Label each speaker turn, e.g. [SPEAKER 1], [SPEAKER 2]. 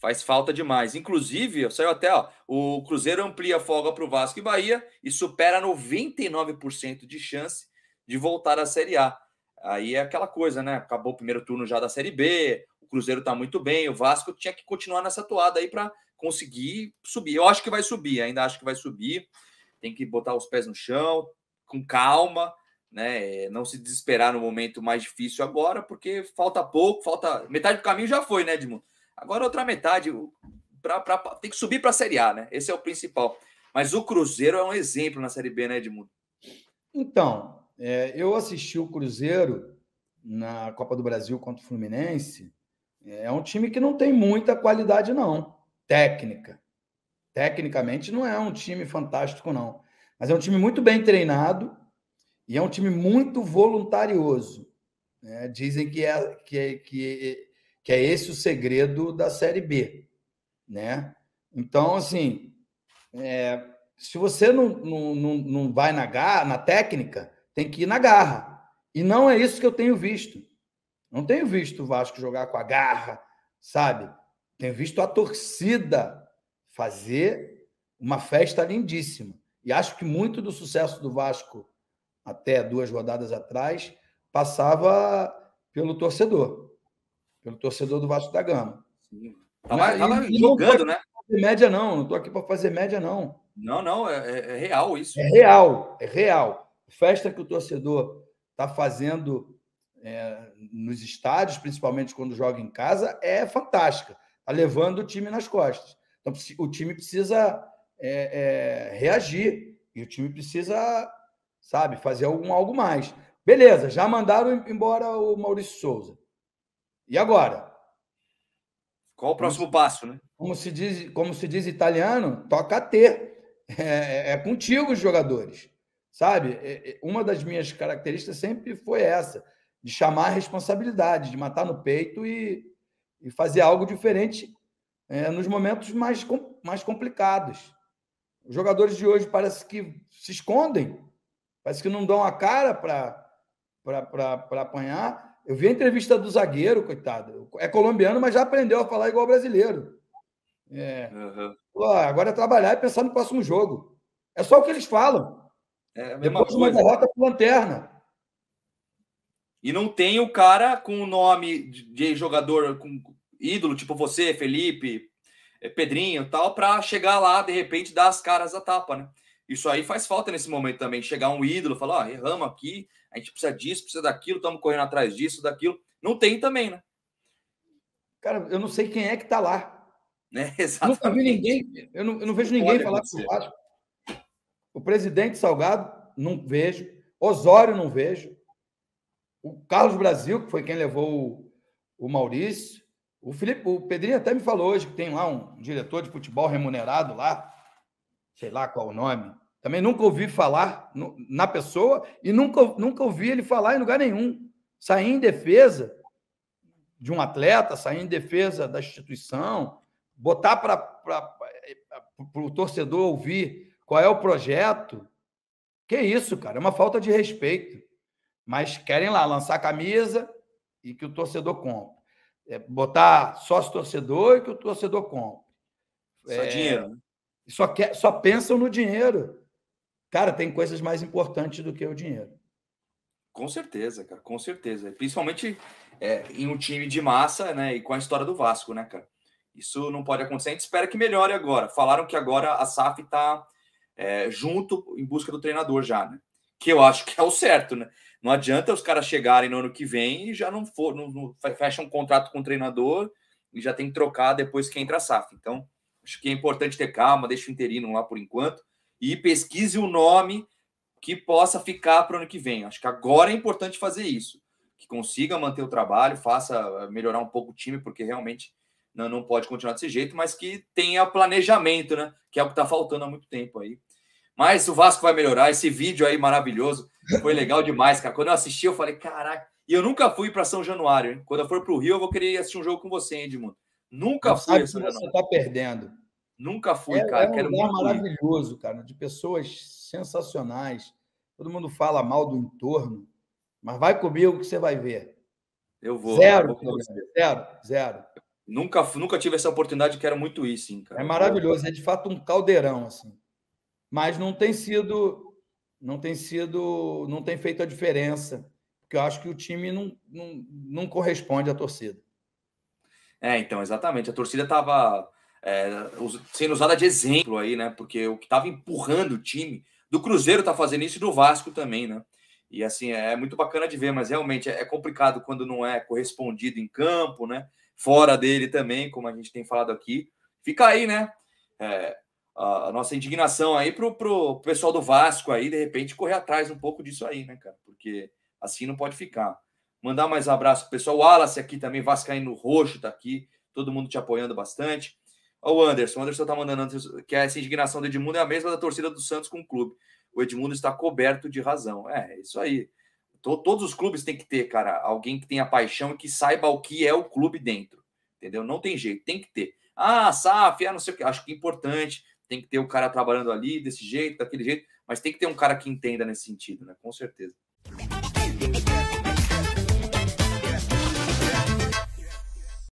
[SPEAKER 1] Faz falta demais. Inclusive, saiu até, ó, o Cruzeiro amplia a folga para o Vasco e Bahia e supera 99% de chance de voltar à Série A. Aí é aquela coisa, né? Acabou o primeiro turno já da Série B, o Cruzeiro está muito bem, o Vasco tinha que continuar nessa toada aí para conseguir subir. Eu acho que vai subir, ainda acho que vai subir. Tem que botar os pés no chão, com calma, né? É, não se desesperar no momento mais difícil agora, porque falta pouco, falta metade do caminho já foi, né, Edmundo? Agora, outra metade pra, pra, tem que subir para a Série A, né? Esse é o principal. Mas o Cruzeiro é um exemplo na Série B, né, Edmundo?
[SPEAKER 2] Então, é, eu assisti o Cruzeiro na Copa do Brasil contra o Fluminense. É um time que não tem muita qualidade, não. Técnica. Tecnicamente, não é um time fantástico, não. Mas é um time muito bem treinado e é um time muito voluntarioso. É, dizem que, é, que, é, que é, que é esse o segredo da Série B, né? Então, assim, é, se você não, não, não, não vai na, garra, na técnica, tem que ir na garra. E não é isso que eu tenho visto. Não tenho visto o Vasco jogar com a garra, sabe? Tenho visto a torcida fazer uma festa lindíssima. E acho que muito do sucesso do Vasco até duas rodadas atrás passava pelo torcedor pelo torcedor do Vasco da Gama. Sim. Tava, tava tá né? tá jogando, não né? Fazer média, não. Não estou aqui para fazer média, não.
[SPEAKER 1] Não, não, é, é, é, real isso. É real,
[SPEAKER 2] é real. Festa que o torcedor está fazendo é, nos estádios, principalmente quando joga em casa, é fantástica. Está levando o time nas costas. Então, o time precisa é, é, reagir. E o time precisa, sabe, fazer algum, algo mais. Beleza, já mandaram embora o Maurício Souza. E agora? Qual o próximo como, passo, né? Como se diz, como se diz italiano, toca a ter. É, é, é, contigo os jogadores, sabe? É, é, uma das minhas características sempre foi essa, de chamar a responsabilidade, de matar no peito e, e fazer algo diferente é, nos momentos mais, mais complicados. Os jogadores de hoje parece que se escondem, parece que não dão a cara para apanhar, eu vi a entrevista do zagueiro, coitado. É colombiano, mas já aprendeu a falar igual brasileiro. É. Uhum. Pô, agora é trabalhar e pensar no próximo jogo. É só o que eles falam. É Depois coisa. uma derrota com lanterna.
[SPEAKER 1] E não tem o cara com o nome de jogador, com ídolo, tipo você, Felipe, é, Pedrinho tal, para chegar lá, de repente, dar as caras a tapa, né? Isso aí faz falta nesse momento também. Chegar um ídolo, falar, ó, oh, erramos aqui, a gente precisa disso, precisa daquilo, estamos correndo atrás disso, daquilo. Não tem também, né?
[SPEAKER 2] Cara, eu não sei quem é que tá lá. Né? Exatamente. Nunca vi ninguém, eu não, eu não vejo não ninguém falar com o Vasco. O presidente Salgado, não vejo. Osório, não vejo. O Carlos Brasil, que foi quem levou o, o Maurício. O Felipe, o Pedrinho até me falou hoje que tem lá um diretor de futebol remunerado lá, sei lá qual o nome. Também nunca ouvi falar na pessoa e nunca, nunca ouvi ele falar em lugar nenhum. Sair em defesa de um atleta, sair em defesa da instituição, botar para eh, o torcedor ouvir qual é o projeto. Que isso, cara? É uma falta de respeito. Mas querem lá lançar a camisa e que o torcedor compre. É, botar sócio-torcedor e que o torcedor compre. Só é, dinheiro. Né? Só, quer, só pensam no dinheiro. Cara, tem coisas mais importantes do que o dinheiro.
[SPEAKER 1] Com certeza, cara, com certeza. Principalmente é, em um time de massa, né? E com a história do Vasco, né, cara? Isso não pode acontecer. A gente espera que melhore agora. Falaram que agora a SAF está é, junto em busca do treinador já, né? Que eu acho que é o certo, né? Não adianta os caras chegarem no ano que vem e já não for, não, não fecham um contrato com o treinador e já tem que trocar depois que entra a SAF. Então, Acho que é importante ter calma, deixa o interino lá por enquanto e pesquise o nome que possa ficar para o ano que vem. Acho que agora é importante fazer isso, que consiga manter o trabalho, faça eh, melhorar um pouco o time, porque realmente não, não pode continuar desse jeito, mas que tenha planejamento, né? Que é o que está faltando há muito tempo aí. Mas o Vasco vai melhorar. Esse vídeo aí maravilhoso foi legal demais, cara. Quando eu assisti, eu falei, caraca. E eu nunca fui para São Januário, hein? Quando eu for para o Rio, eu vou querer assistir um jogo com você, Edmundo. Nunca não fui. Sabe você está
[SPEAKER 2] perdendo. Nunca fui, é, cara. É um Quero lugar maravilhoso, ir. cara, de pessoas sensacionais. Todo mundo fala mal do entorno, mas vai comigo que você vai ver.
[SPEAKER 1] Eu vou. Zero, eu vou zero, zero. Nunca, nunca tive essa oportunidade, quero muito ir, sim,
[SPEAKER 2] cara. É maravilhoso, é de fato um caldeirão, assim. Mas não tem sido, não tem sido, não tem feito a diferença, porque eu acho que o time não, não, não corresponde à torcida.
[SPEAKER 1] É, então, exatamente. A torcida estava é, sendo usada de exemplo aí, né? Porque o que estava empurrando o time do Cruzeiro está fazendo isso e do Vasco também, né? E assim, é, é muito bacana de ver, mas realmente é, é complicado quando não é correspondido em campo, né? Fora dele também, como a gente tem falado aqui. Fica aí, né? É, a nossa indignação aí pro, pro pessoal do Vasco aí, de repente, correr atrás um pouco disso aí, né, cara? Porque assim não pode ficar. Mandar mais abraço pro pessoal. O Wallace aqui também, Vascaíno Roxo tá aqui. Todo mundo te apoiando bastante. Ó, o Anderson. O Anderson tá mandando que essa indignação do Edmundo é a mesma da torcida do Santos com o clube. O Edmundo está coberto de razão. É, é isso aí. todos os clubes têm que ter, cara, alguém que tenha paixão e que saiba o que é o clube dentro. Entendeu? Não tem jeito, tem que ter. Ah, SAF, ah, não sei o que. Acho que é importante. Tem que ter o um cara trabalhando ali, desse jeito, daquele jeito. Mas tem que ter um cara que entenda nesse sentido, né? Com certeza.